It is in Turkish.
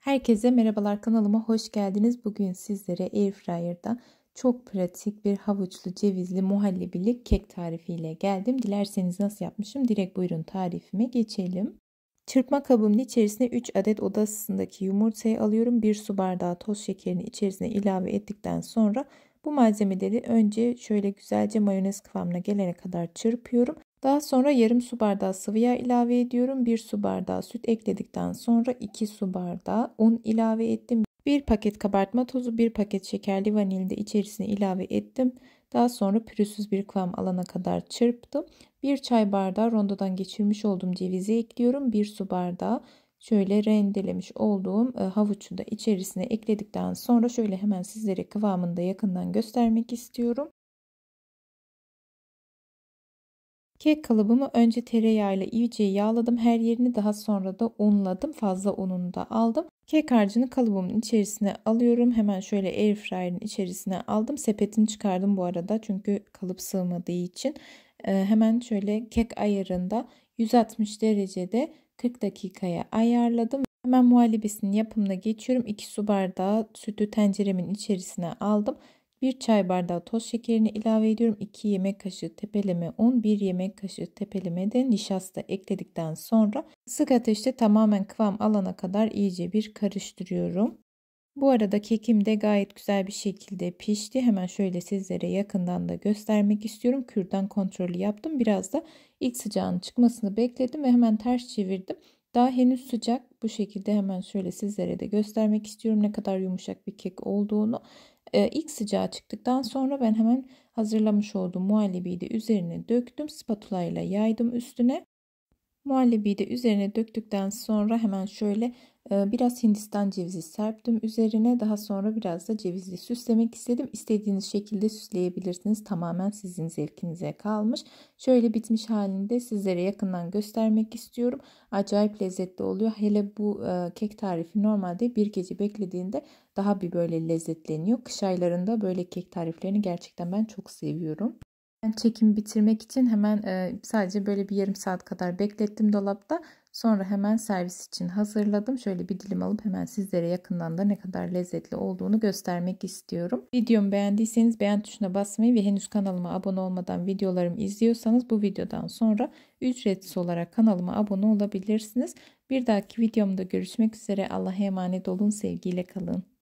Herkese merhabalar kanalıma hoş geldiniz. Bugün sizlere Airfryer'da çok pratik bir havuçlu cevizli muhallebili kek tarifiyle geldim. Dilerseniz nasıl yapmışım direkt buyurun tarifime geçelim. Çırpma kabımın içerisine 3 adet oda ısısındaki yumurtayı alıyorum. 1 su bardağı toz şekerini içerisine ilave ettikten sonra bu malzemeleri önce şöyle güzelce mayonez kıvamına gelene kadar çırpıyorum. Daha sonra yarım su bardağı sıvı yağ ilave ediyorum. 1 su bardağı süt ekledikten sonra 2 su bardağı un ilave ettim. 1 paket kabartma tozu, 1 paket şekerli vanilya içerisine ilave ettim. Daha sonra pürüzsüz bir kıvam alana kadar çırptım. 1 çay bardağı rondodan geçirmiş olduğum cevizi ekliyorum. 1 su bardağı şöyle rendelemiş olduğum e, havucu da içerisine ekledikten sonra şöyle hemen sizlere kıvamını da yakından göstermek istiyorum. Kek kalıbımı önce tereyağıyla iyice yağladım. Her yerini daha sonra da unladım. Fazla ununu da aldım. Kek harcını kalıbımın içerisine alıyorum. Hemen şöyle airfryer'in içerisine aldım. Sepetini çıkardım bu arada çünkü kalıp sığmadığı için. Ee, hemen şöyle kek ayarında 160 derecede 40 dakikaya ayarladım. Hemen muhallebisinin yapımına geçiyorum. 2 su bardağı sütü tenceremin içerisine aldım. 1 çay bardağı toz şekerini ilave ediyorum. 2 yemek kaşığı tepeleme, un, 11 yemek kaşığı tepeleme de nişasta ekledikten sonra sık ateşte tamamen kıvam alana kadar iyice bir karıştırıyorum. Bu arada kekim de gayet güzel bir şekilde pişti. Hemen şöyle sizlere yakından da göstermek istiyorum. Kürdan kontrolü yaptım. Biraz da ilk sıcağın çıkmasını bekledim ve hemen ters çevirdim. Daha henüz sıcak. Bu şekilde hemen şöyle sizlere de göstermek istiyorum ne kadar yumuşak bir kek olduğunu. E, ilk sıcağı çıktıktan sonra ben hemen hazırlamış olduğum muhallebiyi de üzerine döktüm. Spatula ile yaydım üstüne. Muhallebiyi de üzerine döktükten sonra hemen şöyle e, biraz Hindistan cevizi serptim üzerine. Daha sonra biraz da cevizi süslemek istedim. istediğiniz şekilde süsleyebilirsiniz. Tamamen sizin zevkinize kalmış. Şöyle bitmiş halinde sizlere yakından göstermek istiyorum. Acayip lezzetli oluyor. Hele bu e, kek tarifi normalde bir gece beklediğinde daha bir böyle lezzetleniyor. Kış aylarında böyle kek tariflerini gerçekten ben çok seviyorum. Çekim bitirmek için hemen e, sadece böyle bir yarım saat kadar beklettim dolapta. Sonra hemen servis için hazırladım. Şöyle bir dilim alıp hemen sizlere yakından da ne kadar lezzetli olduğunu göstermek istiyorum. Videomu beğendiyseniz beğen tuşuna basmayı ve henüz kanalıma abone olmadan videolarımı izliyorsanız bu videodan sonra ücretsiz olarak kanalıma abone olabilirsiniz. Bir dahaki videomda görüşmek üzere. Allah'a emanet olun. Sevgiyle kalın.